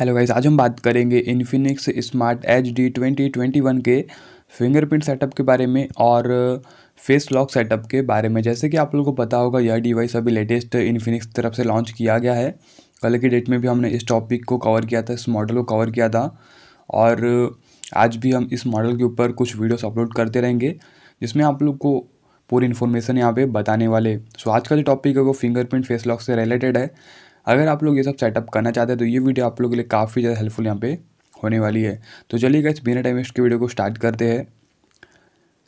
hello guys आज हम बात करेंगे Infinix Smart H D twenty twenty one के फिंगरप्रिंट सेटअप के बारे में और फेस लॉक सेटअप के बारे में जैसे कि आप लोगों को पता होगा यह डिवाइस अभी लेटेस्ट इन्फिनिक्स तरफ से लॉन्च किया गया है कल की डेट में भी हमने इस टॉपिक को कवर किया था इस मॉडल को कवर किया था और uh, आज भी हम इस मॉडल के ऊपर कुछ वीडियोस अपलोड करते रहेंगे जिसमें आप लोग को पूरी इन्फॉर्मेशन यहाँ पे बताने वाले सो आज का जो टॉपिक है वो फिंगरप्रिंट फेस लॉक से रिलेटेड है अगर आप लोग ये सब सेटअप करना चाहते हैं तो ये वीडियो आप लोगों के लिए काफ़ी ज़्यादा हेल्पफुल यहाँ पे होने वाली है तो चलिए इस बिना टाइम वेस्ट की वीडियो को स्टार्ट करते हैं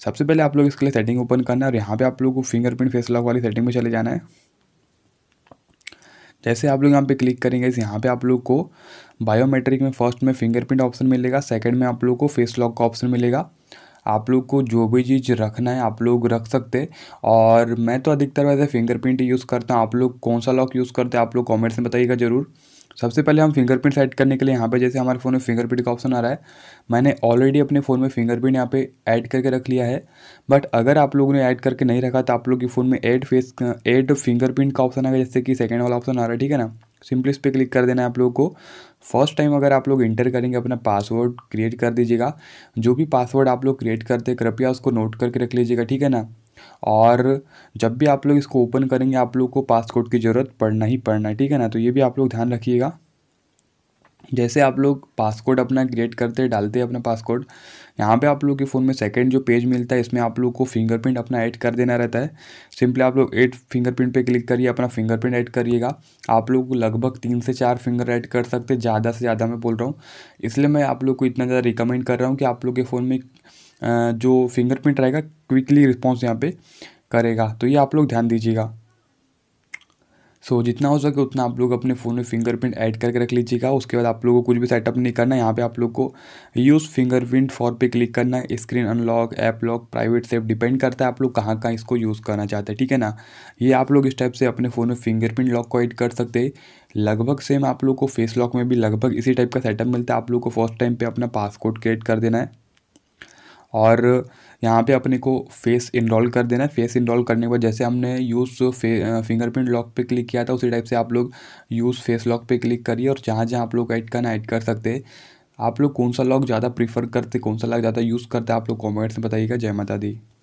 सबसे पहले आप लोग इसके लिए सेटिंग ओपन करना है और यहाँ पे आप लोग को फिंगरप्रिंट फेस लॉक वाली सेटिंग में चले जाना है जैसे आप लोग यहाँ पे क्लिक करेंगे इस यहाँ पे आप लोग को बायोमेट्रिक में फर्स्ट में फिंगरप्रिंट ऑप्शन मिलेगा सेकंड में आप लोग को फेस लॉक का ऑप्शन मिलेगा आप लोग को जो भी चीज़ रखना है आप लोग रख सकते और मैं तो अधिकतर वैसे फिंगरप्रिंट यूज़ करता हूँ आप लोग कौन सा लॉक यूज़ करते हैं आप लोग कॉमेंट्स में बताइएगा ज़रूर सबसे पहले हम फिंगरप्रिंट सेट करने के लिए यहाँ पे जैसे हमारे फ़ोन में फिंगरप्रिंट का ऑप्शन आ रहा है मैंने ऑलरेडी अपने फ़ोन में फिंगरप्रिंट यहाँ पे ऐड करके रख लिया है बट अगर आप लोगों ने ऐड करके नहीं रखा तो आप लोग के फ़ोन में एड फेस एड फिंगरप्रिंट का ऑप्शन आ गया जैसे कि सेकेंड वाला ऑप्शन आ रहा है ठीक है ना सिंपली इस पर क्लिक कर देना है आप लोगों को फर्स्ट टाइम अगर आप लोग इंटर करेंगे अपना पासवर्ड क्रिएट कर दीजिएगा जो भी पासवर्ड आप लोग क्रिएट करते हैं कृपया उसको नोट करके रख लीजिएगा ठीक है ना और जब भी आप लोग इसको ओपन करेंगे आप लोग को पासकोड की ज़रूरत पड़ना ही पड़ना है ठीक है ना तो ये भी आप लोग ध्यान रखिएगा जैसे आप लोग पासकोड अपना क्रिएट करते डालते हैं अपना पासकोड यहाँ पे आप लोग के फ़ोन में सेकंड जो पेज मिलता है इसमें आप लोग को फिंगरप्रिंट अपना ऐड कर देना रहता है सिंपली आप लोग एड फिंगरप्रिंट पे क्लिक करिए अपना फिंगरप्रिंट ऐड करिएगा आप लोग लगभग तीन से चार फिंगर ऐड कर सकते ज़्यादा से ज़्यादा मैं बोल रहा हूँ इसलिए मैं आप लोग को इतना ज़्यादा रिकमेंड कर रहा हूँ कि आप लोग के फ़ोन में जो फिंगरप्रिंट रहेगा क्विकली रिस्पॉन्स यहाँ पर करेगा तो ये आप लोग ध्यान दीजिएगा सो जितना हो सके उतना आप लोग अपने फ़ोन में फिंगरप्रिंट ऐड करके रख लीजिएगा उसके बाद आप लोगों को कुछ भी सेटअप नहीं करना यहाँ पे आप लोग को यूज़ फिंगरप्रिंट फॉर पे क्लिक करना है screen unlock app lock private safe depend करता है आप लोग कहाँ कहाँ इसको यूज़ करना चाहते हैं ठीक है ना ये आप लोग इस टाइप से अपने फ़ोन में फिंगरप्रिंट लॉक को ऐड कर सकते हैं लगभग सेम आप लोग को फेस लॉक में भी लगभग इसी टाइप का सेटअप मिलता है आप लोग को फर्स्ट टाइम पर अपना पासपोर्ट क्रिएट कर देना है और यहाँ पे अपने को फेस इनरोल कर देना है फेस इनरोल करने के बाद जैसे हमने यूज़ फिंगरप्रिंट लॉक पे क्लिक किया था उसी टाइप से आप लोग यूज़ फेस लॉक पे क्लिक करिए और जहाँ जहाँ आप लोग ऐड करना ऐड कर सकते हैं आप लोग कौन सा लॉक ज़्यादा प्रीफर करते कौन सा लॉक ज़्यादा यूज़ करते आप लोग कॉमेंट्स में बताइएगा जय माता दी